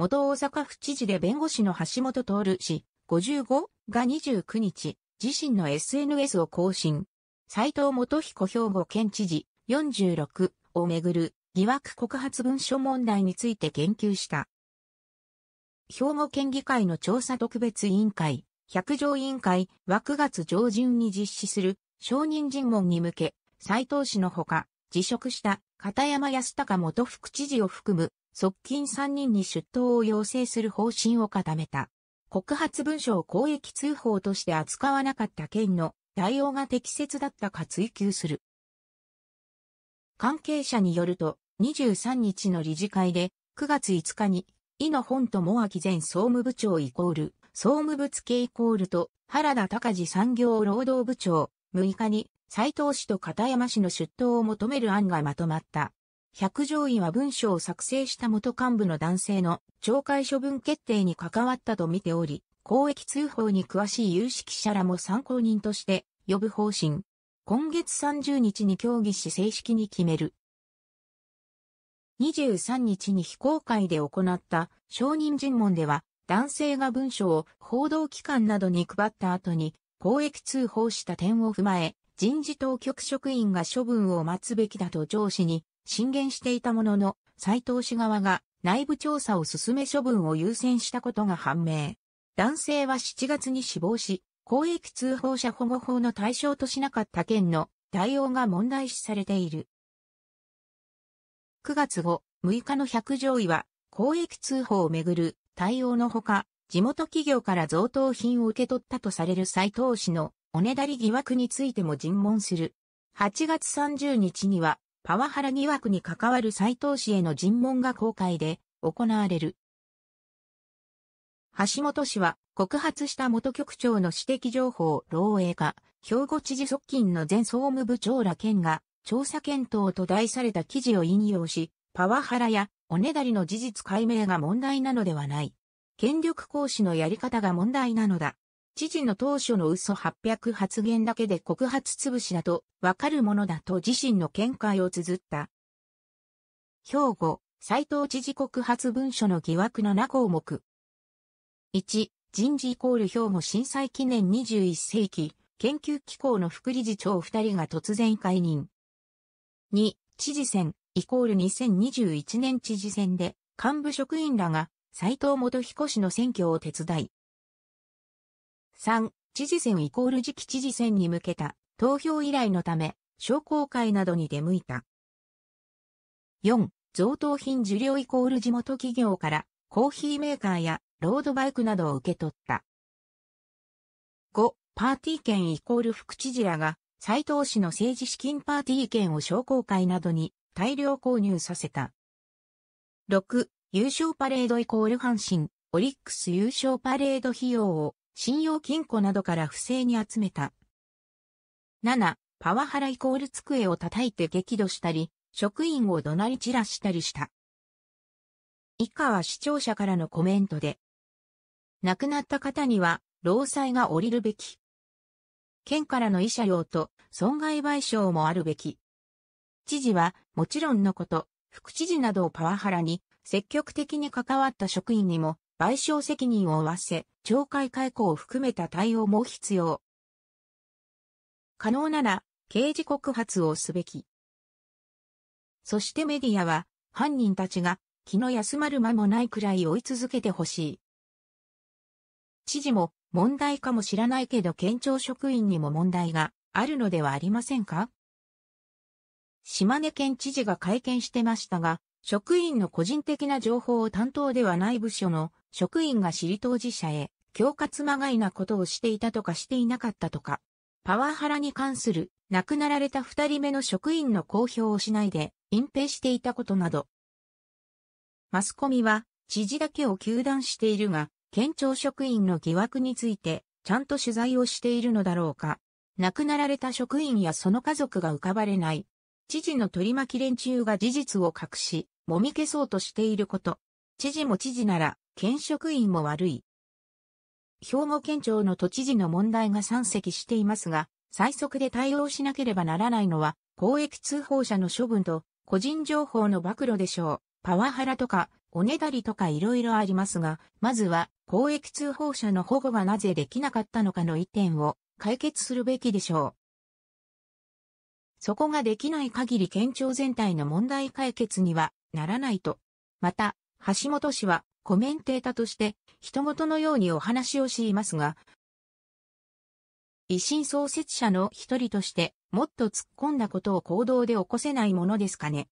元大阪府知事で弁護士の橋本徹氏、55が29日、自身の SNS を更新。斎藤元彦兵庫県知事、46をめぐる疑惑告発文書問題について言及した。兵庫県議会の調査特別委員会、百条委員会は9月上旬に実施する承認尋問に向け、斉藤氏のほか、辞職した片山康隆元副知事を含む側近3人に出頭を要請する方針を固めた。告発文書を公益通報として扱わなかった件の対応が適切だったか追及する。関係者によると、23日の理事会で、9月5日に、井野本智明前総務部長イコール、総務部付イコールと、原田隆治産業労働部長、6日に、斉藤氏と片山氏の出頭を求める案がまとまった。百条院は文書を作成した元幹部の男性の懲戒処分決定に関わったと見ており、公益通報に詳しい有識者らも参考人として呼ぶ方針。今月30日に協議し正式に決める。23日に非公開で行った証人尋問では、男性が文書を報道機関などに配った後に公益通報した点を踏まえ、人事当局職員が処分を待つべきだと上司に進言していたものの、斎藤氏側が内部調査を進め処分を優先したことが判明。男性は7月に死亡し、公益通報者保護法の対象としなかった件の対応が問題視されている。9月後、6日の百条位は、公益通報をめぐる対応のほか、地元企業から贈答品を受け取ったとされる斎藤氏のおねだり疑惑についても尋問する。8月30日には、パワハラ疑惑に関わる斎藤氏への尋問が公開で行われる。橋本氏は告発した元局長の私的情報漏洩か、兵庫知事側近の前総務部長ら県が調査検討と題された記事を引用し、パワハラやおねだりの事実解明が問題なのではない。権力行使のやり方が問題なのだ。知事の当初の嘘800発言だけで告発潰しだとわかるものだと自身の見解を綴った。兵庫、斎藤知事告発文書の疑惑7項目。1、人事イコール兵庫震災記念21世紀、研究機構の副理事長2人が突然解任。2、知事選、イコール2021年知事選で、幹部職員らが、斎藤元彦氏の選挙を手伝い、3、知事選イコール次期知事選に向けた投票依頼のため、商工会などに出向いた。4、贈答品受領イコール地元企業からコーヒーメーカーやロードバイクなどを受け取った。5、パーティー券イコール副知事らが斎藤氏の政治資金パーティー券を商工会などに大量購入させた。6、優勝パレードイコール阪神、オリックス優勝パレード費用を信用金庫などから不正に集めた。7、パワハライコール机を叩いて激怒したり、職員を怒鳴り散らしたりした。以下は視聴者からのコメントで。亡くなった方には、労災が降りるべき。県からの慰謝料と損害賠償もあるべき。知事は、もちろんのこと、副知事などをパワハラに、積極的に関わった職員にも、賠償責任を負わせ、懲戒解雇を含めた対応も必要。可能なら、刑事告発をすべき。そしてメディアは、犯人たちが気の休まる間もないくらい追い続けてほしい。知事も問題かもしらないけど県庁職員にも問題があるのではありませんか島根県知事が会見してましたが、職員の個人的な情報を担当ではない部署の職員が知り当事者へ、恐喝まがいなことをしていたとかしていなかったとか、パワハラに関する亡くなられた二人目の職員の公表をしないで隠蔽していたことなど。マスコミは知事だけを求断しているが、県庁職員の疑惑についてちゃんと取材をしているのだろうか。亡くなられた職員やその家族が浮かばれない。知事の取り巻き連中が事実を隠し、もみ消そうとしていること。知事も知事なら、県職員も悪い。兵庫県庁の都知事の問題が山積していますが、最速で対応しなければならないのは、公益通報者の処分と、個人情報の暴露でしょう。パワハラとか、おねだりとか色々ありますが、まずは、公益通報者の保護がなぜできなかったのかの一点を解決するべきでしょう。そこができない限り県庁全体の問題解決にはならないと。また、橋本氏はコメンテーターとして、人事のようにお話をしいますが、維新創設者の一人として、もっと突っ込んだことを行動で起こせないものですかね。